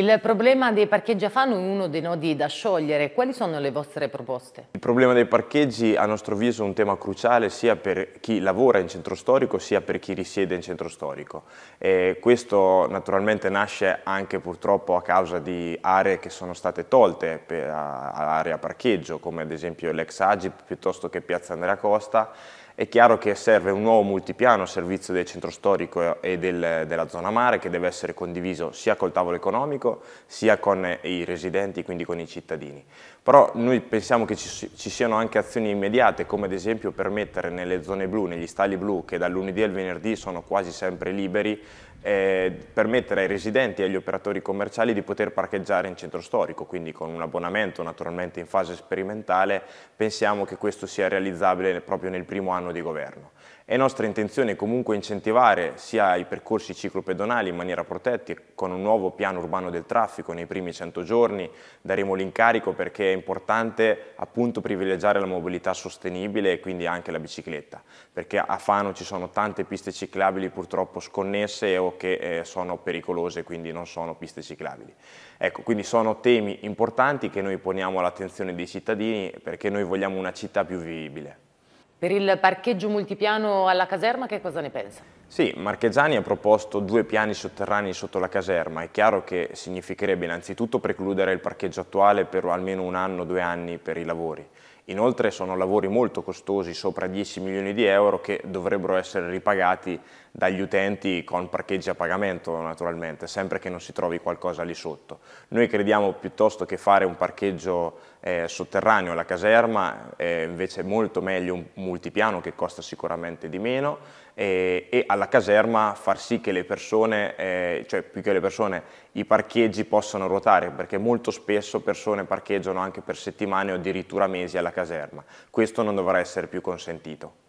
Il problema dei parcheggi a Fano è uno dei nodi da sciogliere. Quali sono le vostre proposte? Il problema dei parcheggi a nostro avviso è un tema cruciale sia per chi lavora in centro storico sia per chi risiede in centro storico. E questo naturalmente nasce anche purtroppo a causa di aree che sono state tolte all'area parcheggio come ad esempio l'ex Agip piuttosto che Piazza Andrea Costa è chiaro che serve un nuovo multipiano a servizio del centro storico e del, della zona mare che deve essere condiviso sia col tavolo economico sia con i residenti, quindi con i cittadini. Però noi pensiamo che ci, ci siano anche azioni immediate come ad esempio permettere nelle zone blu, negli stali blu che dal lunedì al venerdì sono quasi sempre liberi, eh, permettere ai residenti e agli operatori commerciali di poter parcheggiare in centro storico, quindi con un abbonamento naturalmente in fase sperimentale pensiamo che questo sia realizzabile proprio nel primo anno piano di governo. È nostra intenzione comunque incentivare sia i percorsi ciclopedonali in maniera protetti con un nuovo piano urbano del traffico nei primi 100 giorni, daremo l'incarico perché è importante appunto privilegiare la mobilità sostenibile e quindi anche la bicicletta, perché a Fano ci sono tante piste ciclabili purtroppo sconnesse o che eh, sono pericolose, quindi non sono piste ciclabili. Ecco, quindi sono temi importanti che noi poniamo all'attenzione dei cittadini perché noi vogliamo una città più vivibile. Per il parcheggio multipiano alla caserma che cosa ne pensa? Sì, Marchegiani ha proposto due piani sotterranei sotto la caserma. È chiaro che significherebbe innanzitutto precludere il parcheggio attuale per almeno un anno, o due anni per i lavori. Inoltre sono lavori molto costosi, sopra 10 milioni di euro, che dovrebbero essere ripagati dagli utenti con parcheggi a pagamento naturalmente, sempre che non si trovi qualcosa lì sotto. Noi crediamo piuttosto che fare un parcheggio eh, sotterraneo alla caserma è eh, invece molto meglio un multipiano che costa sicuramente di meno eh, e alla caserma far sì che le persone, eh, cioè più che le persone, i parcheggi possano ruotare perché molto spesso persone parcheggiano anche per settimane o addirittura mesi alla caserma. Questo non dovrà essere più consentito.